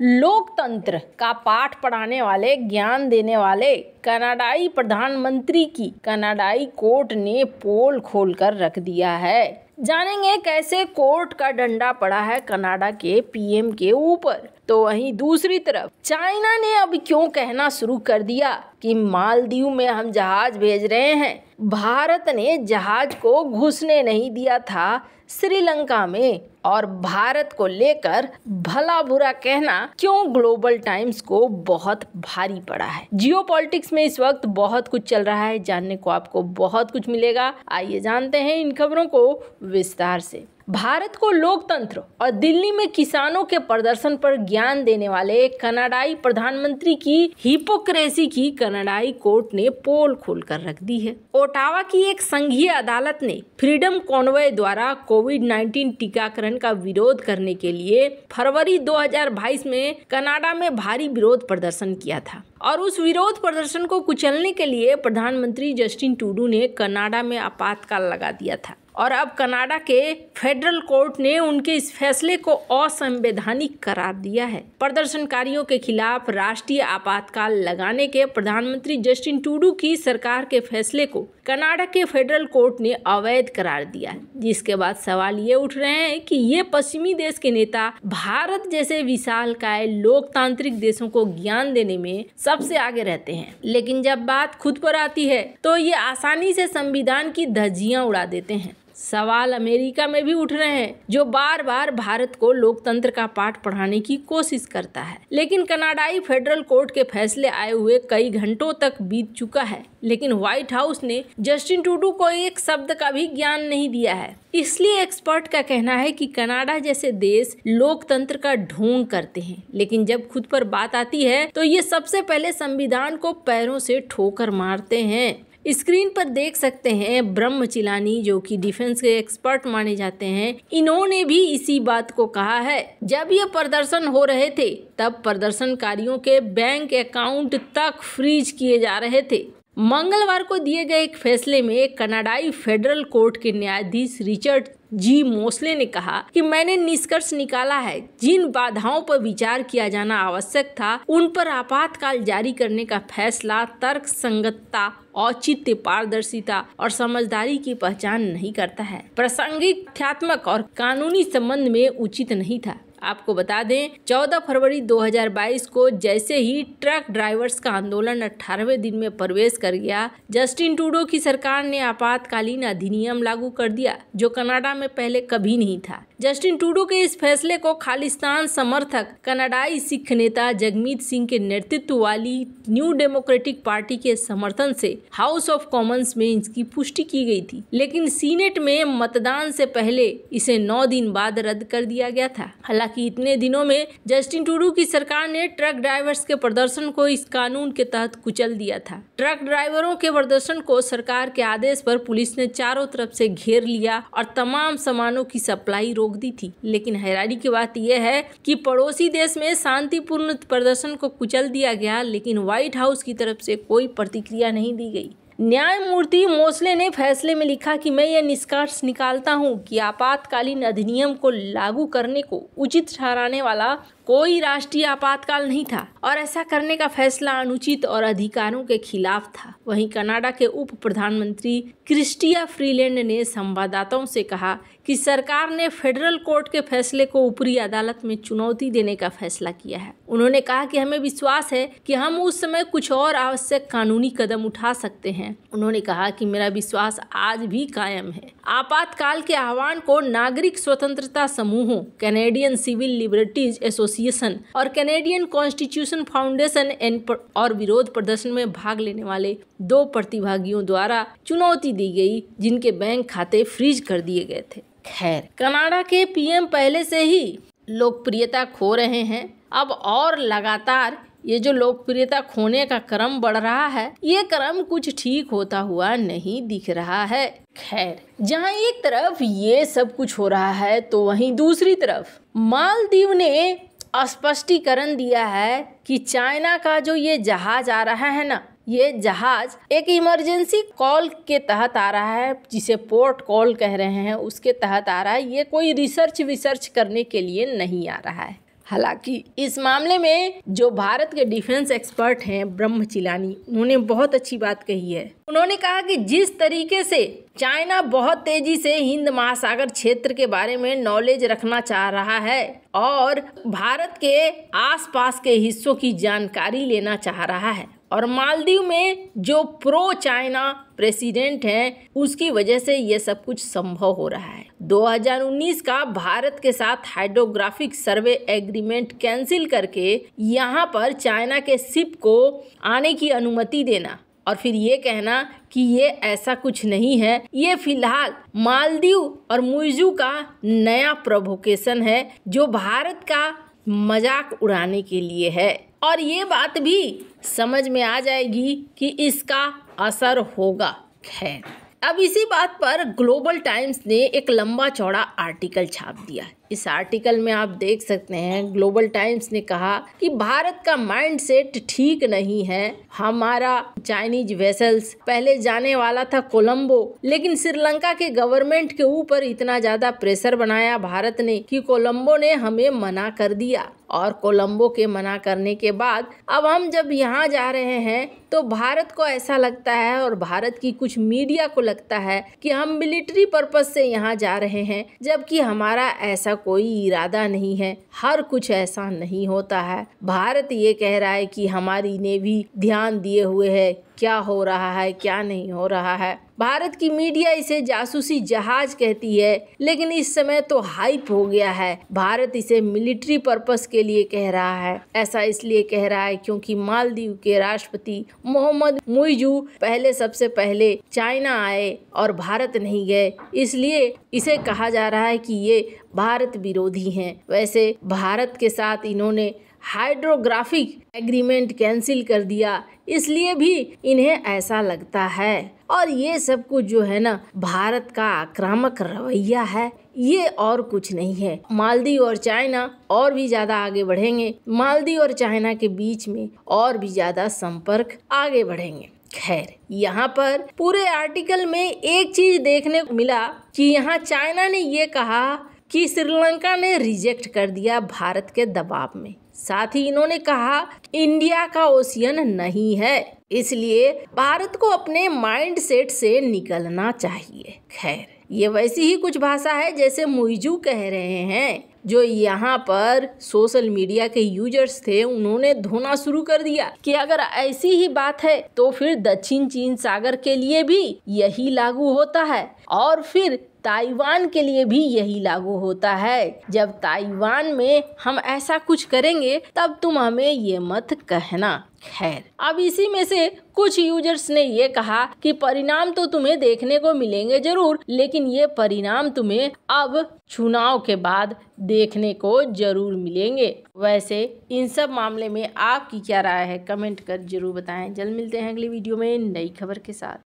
लोकतंत्र का पाठ पढ़ाने वाले ज्ञान देने वाले कनाडाई प्रधानमंत्री की कनाडाई कोर्ट ने पोल खोलकर रख दिया है जानेंगे कैसे कोर्ट का डंडा पड़ा है कनाडा के पीएम के ऊपर तो वहीं दूसरी तरफ चाइना ने अब क्यों कहना शुरू कर दिया कि मालदीव में हम जहाज भेज रहे हैं भारत ने जहाज को घुसने नहीं दिया था श्रीलंका में और भारत को लेकर भला बुरा कहना क्यों ग्लोबल टाइम्स को बहुत भारी पड़ा है जियो में इस वक्त बहुत कुछ चल रहा है जानने को आपको बहुत कुछ मिलेगा आइए जानते हैं इन खबरों को विस्तार से भारत को लोकतंत्र और दिल्ली में किसानों के प्रदर्शन पर ज्ञान देने वाले कनाडाई प्रधानमंत्री की हिपोक्रेसी की कनाडाई कोर्ट ने पोल खोलकर रख दी है ओटावा की एक संघीय अदालत ने फ्रीडम कॉन्वे द्वारा कोविड 19 टीकाकरण का विरोध करने के लिए फरवरी 2022 में कनाडा में भारी विरोध प्रदर्शन किया था और उस विरोध प्रदर्शन को कुचलने के लिए प्रधानमंत्री जस्टिन टूडू ने कनाडा में आपातकाल लगा दिया था और अब कनाडा के फेडरल कोर्ट ने उनके इस फैसले को असंवैधानिक करार दिया है प्रदर्शनकारियों के खिलाफ राष्ट्रीय आपातकाल लगाने के प्रधानमंत्री जस्टिन टूडू की सरकार के फैसले को कनाडा के फेडरल कोर्ट ने अवैध करार दिया है जिसके बाद सवाल ये उठ रहे हैं कि ये पश्चिमी देश के नेता भारत जैसे विशाल काय लोकतांत्रिक देशों को ज्ञान देने में सबसे आगे रहते हैं लेकिन जब बात खुद पर आती है तो ये आसानी से संविधान की धज्जियां उड़ा देते हैं सवाल अमेरिका में भी उठ रहे हैं जो बार बार भारत को लोकतंत्र का पाठ पढ़ाने की कोशिश करता है लेकिन कनाडाई फेडरल कोर्ट के फैसले आए हुए कई घंटों तक बीत चुका है लेकिन व्हाइट हाउस ने जस्टिन टूडू को एक शब्द का भी ज्ञान नहीं दिया है इसलिए एक्सपर्ट का कहना है कि कनाडा जैसे देश लोकतंत्र का ढोंग करते हैं लेकिन जब खुद पर बात आती है तो ये सबसे पहले संविधान को पैरों से ठोकर मारते हैं स्क्रीन पर देख सकते हैं ब्रह्म चिलानी जो कि डिफेंस के एक्सपर्ट माने जाते हैं इन्होंने भी इसी बात को कहा है जब ये प्रदर्शन हो रहे थे तब प्रदर्शनकारियों के बैंक अकाउंट तक फ्रीज किए जा रहे थे मंगलवार को दिए गए एक फैसले में कनाडाई फेडरल कोर्ट के न्यायाधीश रिचर्ड जी मोसले ने कहा कि मैंने निष्कर्ष निकाला है जिन बाधाओं पर विचार किया जाना आवश्यक था उन पर आपातकाल जारी करने का फैसला तर्क संगतता औचित्य पारदर्शिता और समझदारी की पहचान नहीं करता है प्रासंगिक और कानूनी संबंध में उचित नहीं था आपको बता दें 14 फरवरी 2022 को जैसे ही ट्रक ड्राइवर्स का आंदोलन 18वें दिन में प्रवेश कर गया जस्टिन टूडो की सरकार ने आपातकालीन अधिनियम लागू कर दिया जो कनाडा में पहले कभी नहीं था जस्टिन टूडो के इस फैसले को खालिस्तान समर्थक कनाडाई सिख नेता जगमीत सिंह के नेतृत्व वाली न्यू डेमोक्रेटिक पार्टी के समर्थन से हाउस ऑफ कॉमन्स में इसकी पुष्टि की गई थी लेकिन सीनेट में मतदान से पहले इसे नौ दिन बाद रद्द कर दिया गया था हालांकि इतने दिनों में जस्टिन टूडू की सरकार ने ट्रक ड्राइवर्स के प्रदर्शन को इस कानून के तहत कुचल दिया था ट्रक ड्राइवरों के प्रदर्शन को सरकार के आदेश पर पुलिस ने चारों तरफ से घेर लिया और तमाम सामानों की सप्लाई रोक रोक दी थी लेकिन हैरानी की बात यह है कि पड़ोसी देश में शांतिपूर्ण प्रदर्शन को कुचल दिया गया लेकिन व्हाइट हाउस की तरफ से कोई प्रतिक्रिया नहीं दी गई न्यायमूर्ति मोसले ने फैसले में लिखा कि मैं यह निष्कर्ष निकालता हूं कि आपातकालीन अधिनियम को लागू करने को उचित ठहराने वाला कोई राष्ट्रीय आपातकाल नहीं था और ऐसा करने का फैसला अनुचित और अधिकारों के खिलाफ था वहीं कनाडा के उप प्रधानमंत्री क्रिस्टिया फ्रीलैंड ने संवाददाताओं से कहा कि सरकार ने फेडरल कोर्ट के फैसले को ऊपरी अदालत में चुनौती देने का फैसला किया है उन्होंने कहा कि हमें विश्वास है कि हम उस समय कुछ और आवश्यक कानूनी कदम उठा सकते हैं उन्होंने कहा कि मेरा विश्वास आज भी कायम है आपातकाल के आह्वान को नागरिक स्वतंत्रता समूहों Canadian civil liberties association association और कैनेडियन कॉन्स्टिट्यूशन फाउंडेशन और विरोध प्रदर्शन में भाग लेने वाले दो प्रतिभागियों द्वारा चुनौती दी गई जिनके बैंक खाते फ्रीज कर दिए गए थे खैर कनाडा के पीएम पहले से ही लोकप्रियता खो रहे हैं अब और लगातार ये जो लोकप्रियता खोने का क्रम बढ़ रहा है ये क्रम कुछ ठीक होता हुआ नहीं दिख रहा है खैर जहाँ एक तरफ ये सब कुछ हो रहा है तो वहीं दूसरी तरफ मालदीव ने स्पष्टीकरण दिया है कि चाइना का जो ये जहाज आ रहा है ना ये जहाज एक इमरजेंसी कॉल के तहत आ रहा है जिसे पोर्ट कॉल कह रहे हैं उसके तहत आ रहा है ये कोई रिसर्च विसर्च करने के लिए नहीं आ रहा है हालांकि इस मामले में जो भारत के डिफेंस एक्सपर्ट हैं चिलानी उन्होंने बहुत अच्छी बात कही है उन्होंने कहा कि जिस तरीके से चाइना बहुत तेजी से हिंद महासागर क्षेत्र के बारे में नॉलेज रखना चाह रहा है और भारत के आसपास के हिस्सों की जानकारी लेना चाह रहा है और मालदीव में जो प्रो चाइना प्रेसिडेंट हैं उसकी वजह से ये सब कुछ संभव हो रहा है 2019 का भारत के साथ हाइड्रोग्राफिक सर्वे एग्रीमेंट कैंसिल करके यहाँ पर चाइना के सिप को आने की अनुमति देना और फिर ये कहना कि ये ऐसा कुछ नहीं है ये फिलहाल मालदीव और मुइजू का नया प्रोवोकेशन है जो भारत का मजाक उड़ाने के लिए है और ये बात भी समझ में आ जाएगी कि इसका असर होगा खैर अब इसी बात पर ग्लोबल टाइम्स ने एक लंबा चौड़ा आर्टिकल छाप दिया इस आर्टिकल में आप देख सकते हैं ग्लोबल टाइम्स ने कहा कि भारत का माइंडसेट ठीक नहीं है हमारा चाइनीज वेसल्स पहले जाने वाला था कोलंबो लेकिन श्रीलंका के गवर्नमेंट के ऊपर इतना ज्यादा प्रेशर बनाया भारत ने कि कोलंबो ने हमें मना कर दिया और कोलंबो के मना करने के बाद अब हम जब यहाँ जा रहे हैं तो भारत को ऐसा लगता है और भारत की कुछ मीडिया को लगता है कि हम मिलिट्री पर्पज से यहाँ जा रहे हैं जबकि हमारा ऐसा कोई इरादा नहीं है हर कुछ ऐसा नहीं होता है भारत ये कह रहा है कि हमारी नेवी ध्यान दिए हुए है क्या हो रहा है क्या नहीं हो रहा है भारत की मीडिया इसे जासूसी जहाज कहती है लेकिन इस समय तो हाइप हो गया है भारत इसे मिलिट्री पर्पस के लिए कह रहा है ऐसा इसलिए कह रहा है क्योंकि मालदीव के राष्ट्रपति मोहम्मद मुइजू पहले सबसे पहले चाइना आए और भारत नहीं गए इसलिए इसे कहा जा रहा है कि ये भारत विरोधी हैं वैसे भारत के साथ इन्होंने हाइड्रोग्राफिक एग्रीमेंट कैंसिल कर दिया इसलिए भी इन्हें ऐसा लगता है और ये सब कुछ जो है ना भारत का आक्रामक रवैया है ये और कुछ नहीं है मालदीव और चाइना और भी ज्यादा आगे बढ़ेंगे मालदीव और चाइना के बीच में और भी ज्यादा संपर्क आगे बढ़ेंगे खैर यहाँ पर पूरे आर्टिकल में एक चीज देखने को मिला कि यहाँ चाइना ने ये कहा कि श्रीलंका ने रिजेक्ट कर दिया भारत के दबाव में साथ ही इन्होंने कहा इंडिया का ओशियन नहीं है इसलिए भारत को अपने माइंड सेट से निकलना चाहिए खैर ये वैसी ही कुछ भाषा है जैसे मुइजू कह रहे हैं जो यहाँ पर सोशल मीडिया के यूजर्स थे उन्होंने धोना शुरू कर दिया कि अगर ऐसी ही बात है तो फिर दक्षिण चीन सागर के लिए भी यही लागू होता है और फिर ताइवान के लिए भी यही लागू होता है जब ताइवान में हम ऐसा कुछ करेंगे तब तुम हमें ये मत कहना खैर अब इसी में से कुछ यूजर्स ने ये कहा कि परिणाम तो तुम्हें देखने को मिलेंगे जरूर लेकिन ये परिणाम तुम्हें अब चुनाव के बाद देखने को जरूर मिलेंगे वैसे इन सब मामले में आपकी क्या राय है कमेंट कर जरूर बताएं जल्द मिलते हैं अगली वीडियो में नई खबर के साथ